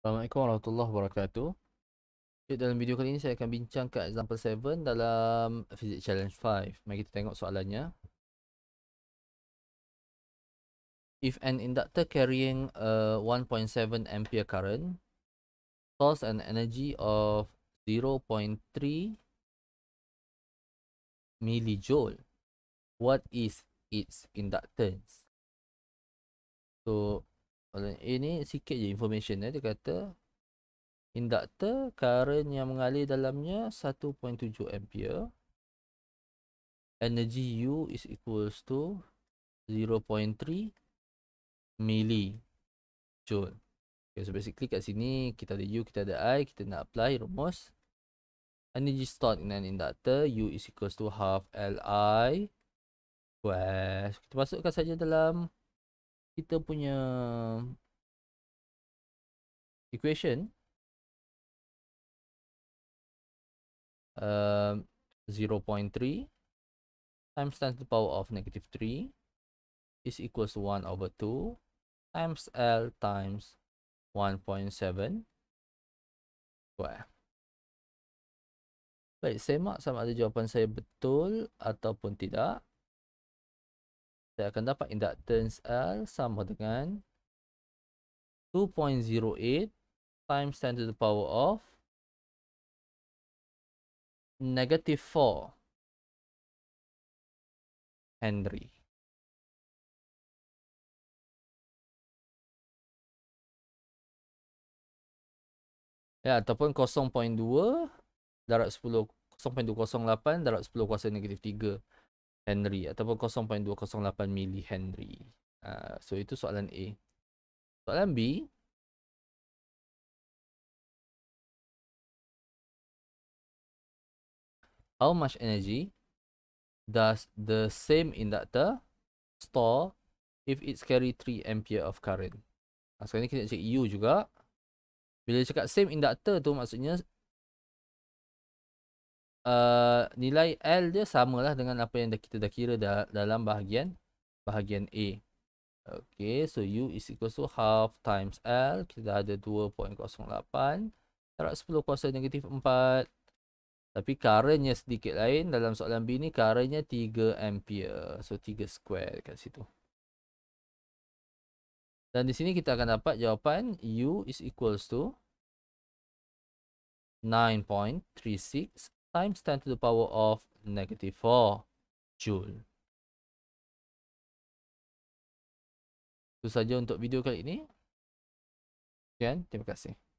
Assalamualaikum warahmatullahi wabarakatuh. Okay, dalam video kali ini saya akan bincang kat example 7 dalam physics challenge 5. Mari kita tengok soalannya. If an inductor carrying a 1.7 ampere current stores an energy of 0.3 millijoule, what is its inductance? So ini sikit je information eh. Dia kata Inductor current yang mengalir dalamnya 1.7 ampere Energy U is equals to 0.3 mili joule okay, So basically kat sini kita ada U, kita ada I Kita nak apply rumus Energy stored in an inductor U is equals to half L I so, Kita masukkan saja dalam kita punya equation uh, um, 0.3 times 10 to the power of negative 3 is equals to 1 over 2 times L times 1.7 square. Baik, saya sama ada jawapan saya betul ataupun tidak saya akan dapat inductance L sama dengan 2.08 times 10 to the power of negative 4 Henry. Ya, ataupun 0.2 darab 10 0.208 darab 10 kuasa negatif Henry ataupun 0.208 mili Henry. Uh, so itu soalan A. Soalan B. How much energy does the same inductor store if it carry 3 ampere of current? Uh, sekarang ni kita nak cek U juga. Bila cakap same inductor tu maksudnya uh, nilai L dia samalah dengan apa yang kita dah kira da dalam bahagian bahagian A. Okay, so U is equal to half times L. Kita dah ada 2.08. Tarak 10 kuasa negatif 4. Tapi karenya sedikit lain. Dalam soalan B ni currentnya 3 ampere. So 3 square dekat situ. Dan di sini kita akan dapat jawapan U is equals to 9.36 times 10 to the power of negative 4 joule. Itu saja untuk video kali ini. Dan terima kasih.